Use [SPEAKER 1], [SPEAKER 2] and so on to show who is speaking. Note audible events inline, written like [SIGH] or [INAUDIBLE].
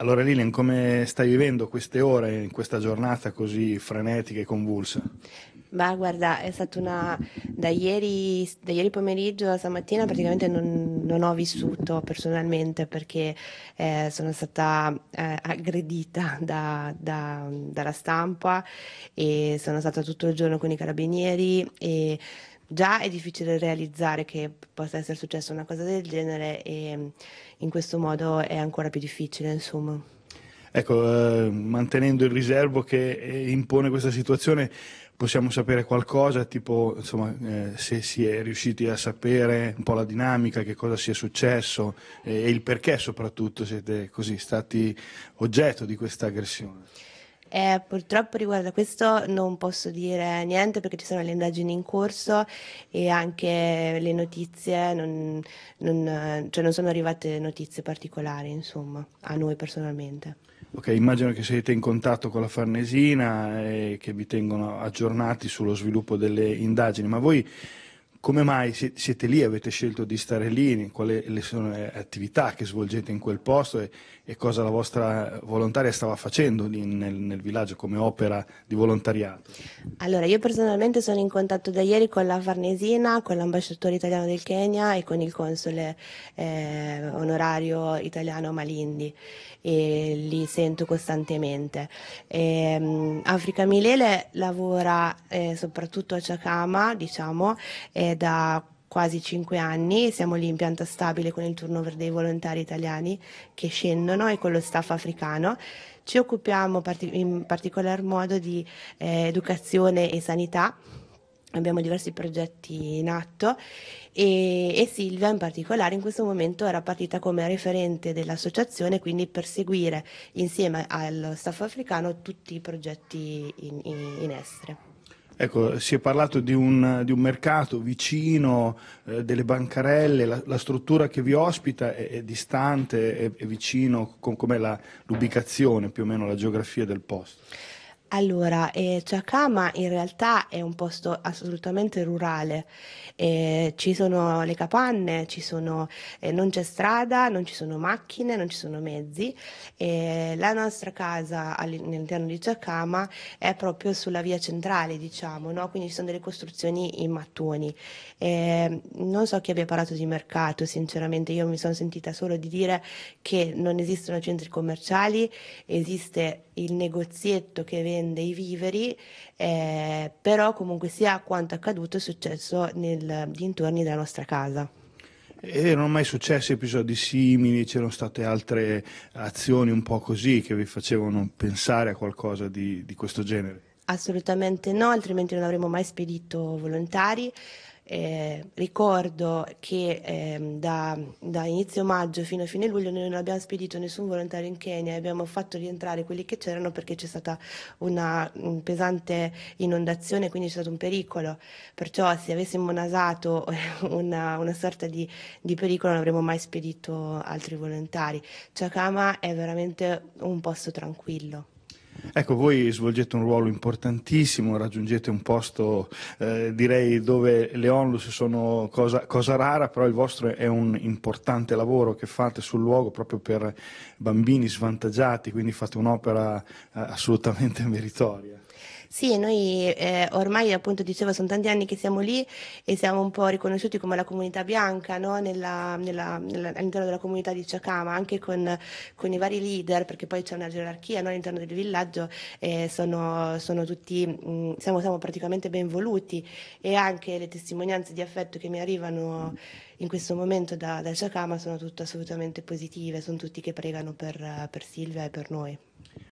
[SPEAKER 1] Allora Lilian, come stai vivendo queste ore in questa giornata così frenetica e convulsa?
[SPEAKER 2] Ma guarda, è stata una... Da ieri, da ieri pomeriggio a stamattina praticamente non, non, ho vissuto personalmente perché eh, sono stata eh, aggredita da, da, dalla stampa e sono stata tutto il giorno con i carabinieri e già è difficile realizzare che possa essere successa una cosa del genere e mm, in questo modo è ancora più difficile, insomma.
[SPEAKER 1] Ecco, eh, mantenendo il riservo che eh, impone questa situazione, possiamo sapere qualcosa, tipo insomma, eh, se si è riusciti a sapere un po' la dinamica, che cosa sia successo eh, e il perché soprattutto siete così stati oggetto di questa aggressione.
[SPEAKER 2] Eh, purtroppo riguardo a questo non posso dire niente perché ci sono le indagini in corso e anche le notizie, non, non, cioè non sono arrivate notizie particolari insomma, a noi personalmente.
[SPEAKER 1] Ok, immagino che siete in contatto con la Farnesina e che vi tengono aggiornati sullo sviluppo delle indagini, ma voi come mai siete lì, avete scelto di stare lì, quali sono le eh, attività che svolgete in quel posto e, e cosa la vostra volontaria stava facendo lì nel, nel, villaggio come opera di volontariato?
[SPEAKER 2] Allora, io personalmente sono in contatto da ieri con la Farnesina, con l'ambasciatore italiano del Kenya e con il console eh, onorario italiano Malindi e li sento costantemente. E, ehm, Africa Milele lavora eh, soprattutto a Chakama, diciamo, eh, da quasi 5 anni, siamo lì in pianta stabile con il turnover dei volontari italiani che scendono e con lo staff africano. Ci occupiamo in particolar modo di eh, educazione e sanità. Abbiamo diversi progetti in atto e, e, Silvia in particolare in questo momento era partita come referente dell'associazione, quindi per seguire insieme allo staff africano tutti i progetti in, in, in essere.
[SPEAKER 1] Ecco, si è parlato di un, di un mercato vicino, eh, delle bancarelle, la, la, struttura che vi ospita è, è distante, è, è vicino, com'è l'ubicazione, più o meno la geografia del posto?
[SPEAKER 2] Allora, ehm, Chacama in realtà è un posto assolutamente rurale, ehm, ci sono le capanne, ci sono ehm, non c'è strada, non ci sono macchine, non ci sono mezzi. Ehm, la nostra casa all'interno di Chacama è proprio sulla via centrale, diciamo, no, quindi ci sono delle costruzioni in mattoni. Ehm, non so chi abbia parlato di mercato, sinceramente io mi sono sentita solo di dire che non esistono centri commerciali, esiste il negozietto che vende merende, i viveri, eh, però comunque sia quanto accaduto è successo nel, dintorni della nostra
[SPEAKER 1] casa. Erano mai successi episodi simili? C'erano state altre azioni un po' così che vi facevano pensare a qualcosa di, di questo genere?
[SPEAKER 2] Assolutamente no, altrimenti non avremmo mai spedito volontari. Eh, ricordo che eh, da, da, inizio maggio fino a fine luglio noi non abbiamo spedito nessun volontario in Kenya e abbiamo fatto rientrare quelli che c'erano perché c'è stata una un pesante inondazione, quindi c'è stato un pericolo. Perciò se avessimo nasato eh, una, una sorta di, di, pericolo non avremmo mai spedito altri volontari. Chakama è veramente un posto tranquillo.
[SPEAKER 1] Ecco, voi svolgete un ruolo importantissimo, raggiungete un posto eh, direi dove le onlus sono cosa, cosa, rara, però il vostro è un importante lavoro che fate sul luogo proprio per bambini svantaggiati, quindi fate un'opera eh, assolutamente [LAUGHS] meritoria.
[SPEAKER 2] Sì, noi eh, ormai appunto dicevo sono tanti anni che siamo lì e siamo un po' riconosciuti come la comunità bianca no? nella, nella, nella, all'interno della comunità di Ciacama, anche con, con, i vari leader, perché poi c'è una gerarchia no? all'interno del villaggio, eh, sono, sono tutti, mh, mm, siamo, siamo, praticamente ben voluti e anche le testimonianze di affetto che mi arrivano in questo momento da, da Chakama sono tutte assolutamente positive, sono tutti che pregano per, per Silvia e per noi.